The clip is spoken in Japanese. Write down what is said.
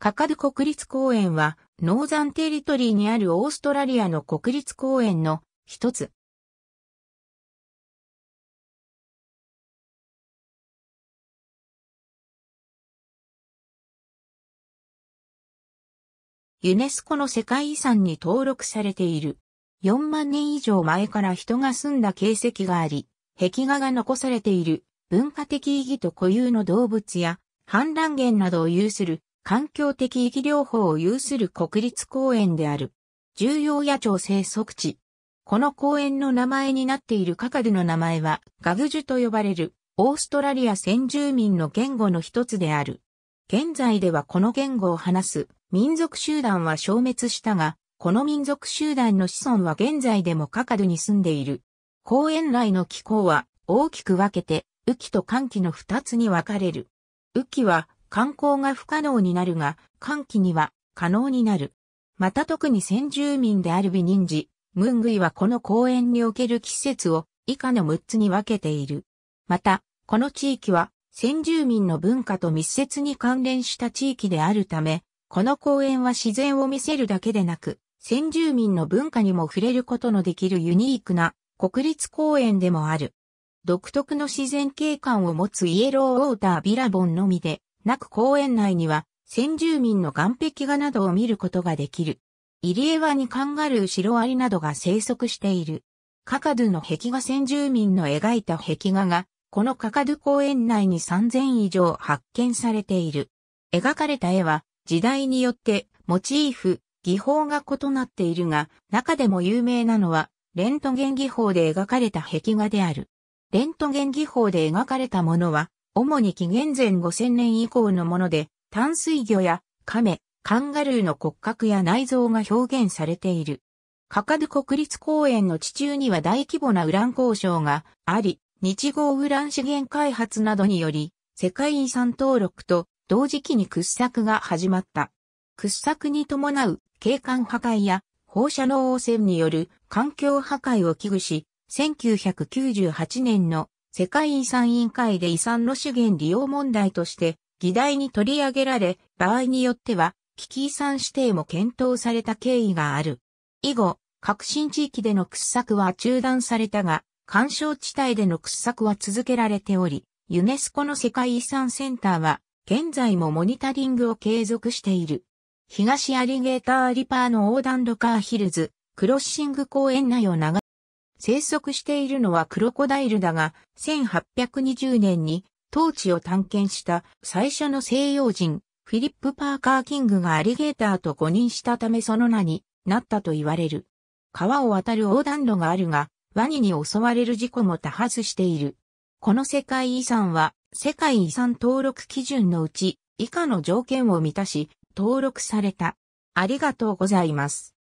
カカド国立公園は、ノーザンテリトリーにあるオーストラリアの国立公園の一つ。ユネスコの世界遺産に登録されている。4万年以上前から人が住んだ形跡があり、壁画が残されている文化的意義と固有の動物や、氾濫源などを有する環境的意義療法を有する国立公園である。重要野鳥生息地。この公園の名前になっているカカドゥの名前はガグジュと呼ばれるオーストラリア先住民の言語の一つである。現在ではこの言語を話す民族集団は消滅したが、この民族集団の子孫は現在でもカカドゥに住んでいる。公園内の気候は大きく分けて雨季と寒季の二つに分かれる。雨季は観光が不可能になるが、寒気には可能になる。また特に先住民である美人事ムングイはこの公園における季節を以下の6つに分けている。また、この地域は先住民の文化と密接に関連した地域であるため、この公園は自然を見せるだけでなく、先住民の文化にも触れることのできるユニークな国立公園でもある。独特の自然景観を持つイエローウォータービラボンのみで、なく公園内には先住民の岩壁画などを見ることができる。入江湾にカンガルーシロアリなどが生息している。カカドゥの壁画先住民の描いた壁画が、このカカドゥ公園内に3000以上発見されている。描かれた絵は、時代によってモチーフ、技法が異なっているが、中でも有名なのは、レントゲン技法で描かれた壁画である。レントゲン技法で描かれたものは、主に紀元前5000年以降のもので、淡水魚や亀、カンガルーの骨格や内臓が表現されている。カカド国立公園の地中には大規模なウラン交渉があり、日豪ウラン資源開発などにより、世界遺産登録と同時期に掘削が始まった。掘削に伴う景観破壊や放射能汚染による環境破壊を危惧し、1998年の世界遺産委員会で遺産の資源利用問題として議題に取り上げられ、場合によっては危機遺産指定も検討された経緯がある。以後、革新地域での掘削は中断されたが、干渉地帯での掘削は続けられており、ユネスコの世界遺産センターは、現在もモニタリングを継続している。東アリゲーターリパーの横断ドカーヒルズ、クロッシング公園内を流生息しているのはクロコダイルだが、1820年に当地を探検した最初の西洋人、フィリップ・パーカー・キングがアリゲーターと誤認したためその名になったと言われる。川を渡る横断路があるが、ワニに襲われる事故も多発している。この世界遺産は、世界遺産登録基準のうち、以下の条件を満たし、登録された。ありがとうございます。